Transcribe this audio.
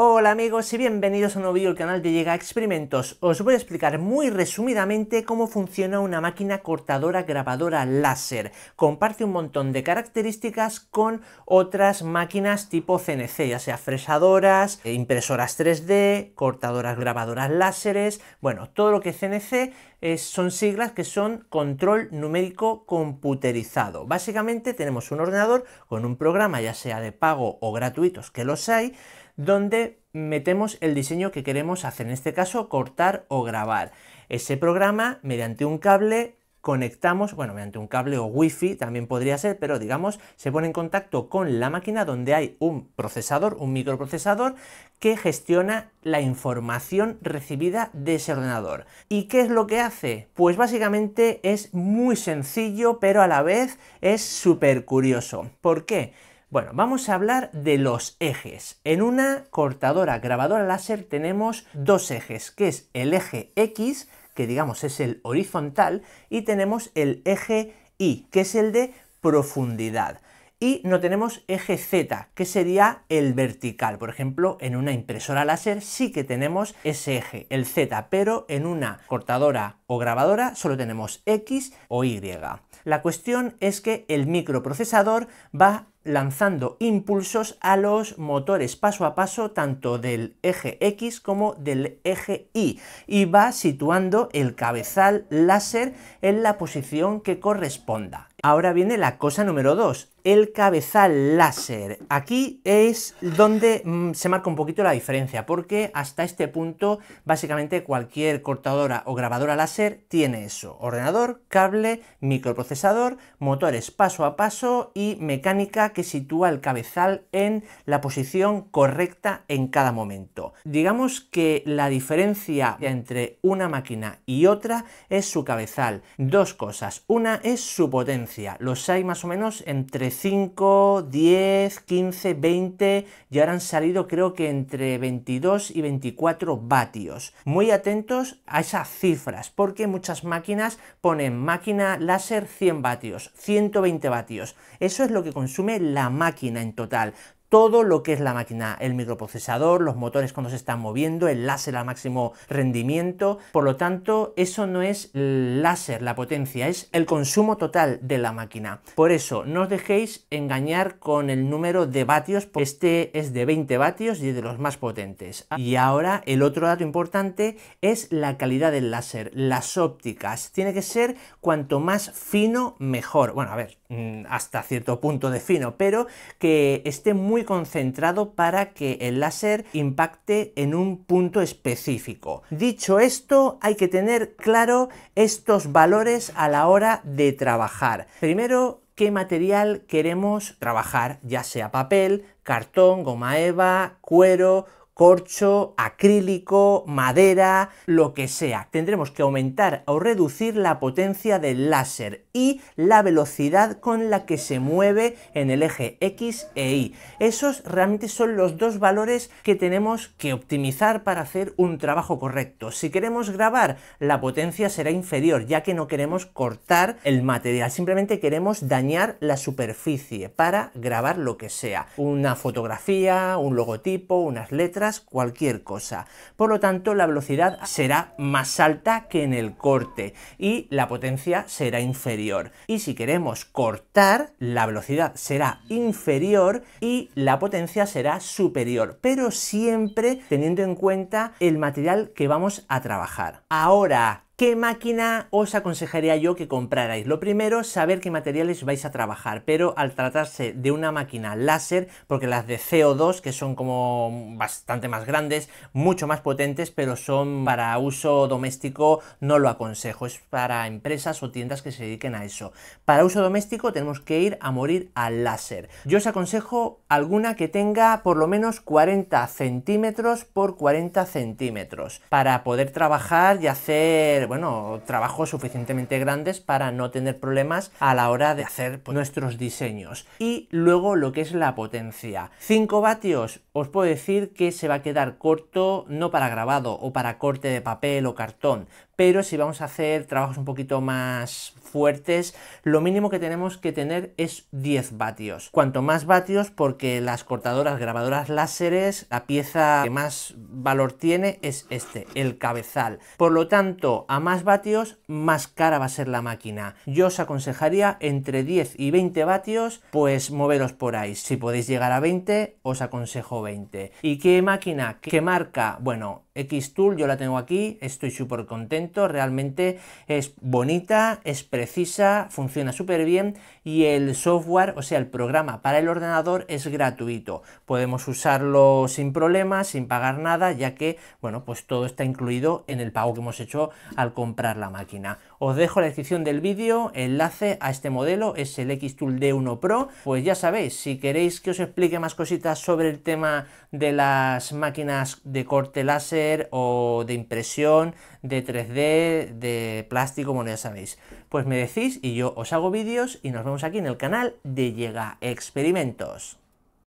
Hola amigos y bienvenidos a un nuevo vídeo del canal de Llega Experimentos. Os voy a explicar muy resumidamente cómo funciona una máquina cortadora grabadora láser. Comparte un montón de características con otras máquinas tipo CNC, ya sea fresadoras, impresoras 3D, cortadoras grabadoras láseres, bueno, todo lo que CNC eh, son siglas que son control numérico computerizado. Básicamente tenemos un ordenador con un programa ya sea de pago o gratuitos que los hay, donde metemos el diseño que queremos hacer, en este caso cortar o grabar. Ese programa, mediante un cable, conectamos, bueno, mediante un cable o wifi también podría ser, pero digamos, se pone en contacto con la máquina donde hay un procesador, un microprocesador, que gestiona la información recibida de ese ordenador. ¿Y qué es lo que hace? Pues básicamente es muy sencillo, pero a la vez es súper curioso. ¿Por qué? Bueno, vamos a hablar de los ejes. En una cortadora grabadora láser tenemos dos ejes, que es el eje X, que digamos es el horizontal, y tenemos el eje Y, que es el de profundidad. Y no tenemos eje Z, que sería el vertical. Por ejemplo, en una impresora láser sí que tenemos ese eje, el Z, pero en una cortadora o grabadora solo tenemos X o Y. La cuestión es que el microprocesador va lanzando impulsos a los motores paso a paso tanto del eje X como del eje Y y va situando el cabezal láser en la posición que corresponda. Ahora viene la cosa número 2, el cabezal láser. Aquí es donde mm, se marca un poquito la diferencia, porque hasta este punto básicamente cualquier cortadora o grabadora láser tiene eso. Ordenador, cable, microprocesador, motores paso a paso y mecánica que sitúa el cabezal en la posición correcta en cada momento. Digamos que la diferencia entre una máquina y otra es su cabezal. Dos cosas. Una es su potencia los hay más o menos entre 5, 10, 15, 20 y ahora han salido creo que entre 22 y 24 vatios. Muy atentos a esas cifras porque muchas máquinas ponen máquina láser 100 vatios, 120 vatios. Eso es lo que consume la máquina en total todo lo que es la máquina, el microprocesador, los motores cuando se están moviendo, el láser al máximo rendimiento. Por lo tanto, eso no es el láser, la potencia, es el consumo total de la máquina. Por eso, no os dejéis engañar con el número de vatios. Este es de 20 vatios y es de los más potentes. Y ahora, el otro dato importante es la calidad del láser, las ópticas. Tiene que ser cuanto más fino, mejor. Bueno, a ver, mm, hasta cierto punto de fino, pero que esté muy concentrado para que el láser impacte en un punto específico. Dicho esto, hay que tener claro estos valores a la hora de trabajar. Primero, qué material queremos trabajar, ya sea papel, cartón, goma eva, cuero, corcho, acrílico, madera, lo que sea. Tendremos que aumentar o reducir la potencia del láser y la velocidad con la que se mueve en el eje X e Y. Esos realmente son los dos valores que tenemos que optimizar para hacer un trabajo correcto. Si queremos grabar, la potencia será inferior, ya que no queremos cortar el material, simplemente queremos dañar la superficie para grabar lo que sea. Una fotografía, un logotipo, unas letras cualquier cosa. Por lo tanto, la velocidad será más alta que en el corte y la potencia será inferior. Y si queremos cortar, la velocidad será inferior y la potencia será superior, pero siempre teniendo en cuenta el material que vamos a trabajar. Ahora, ¿Qué máquina os aconsejaría yo que comprarais? Lo primero, saber qué materiales vais a trabajar, pero al tratarse de una máquina láser, porque las de CO2, que son como bastante más grandes, mucho más potentes, pero son para uso doméstico, no lo aconsejo, es para empresas o tiendas que se dediquen a eso. Para uso doméstico tenemos que ir a morir al láser. Yo os aconsejo alguna que tenga por lo menos 40 centímetros por 40 centímetros, para poder trabajar y hacer bueno, trabajos suficientemente grandes para no tener problemas a la hora de hacer pues, nuestros diseños. Y luego lo que es la potencia. 5 vatios, os puedo decir que se va a quedar corto, no para grabado o para corte de papel o cartón, pero si vamos a hacer trabajos un poquito más fuertes, lo mínimo que tenemos que tener es 10 vatios. Cuanto más vatios, porque las cortadoras, grabadoras láseres, la pieza que más valor tiene es este, el cabezal. Por lo tanto, a más vatios, más cara va a ser la máquina. Yo os aconsejaría entre 10 y 20 vatios, pues moveros por ahí. Si podéis llegar a 20, os aconsejo 20. ¿Y qué máquina? ¿Qué marca? Bueno, Xtool, yo la tengo aquí, estoy súper contento, realmente es bonita, es precisa, funciona súper bien y el software, o sea, el programa para el ordenador es gratuito. Podemos usarlo sin problemas, sin pagar nada, ya que, bueno, pues todo está incluido en el pago que hemos hecho al comprar la máquina. Os dejo la descripción del vídeo enlace a este modelo, es el Xtool D1 Pro. Pues ya sabéis, si queréis que os explique más cositas sobre el tema de las máquinas de corte láser, o de impresión, de 3D, de plástico, como ya sabéis. Pues me decís y yo os hago vídeos y nos vemos aquí en el canal de Llega Experimentos.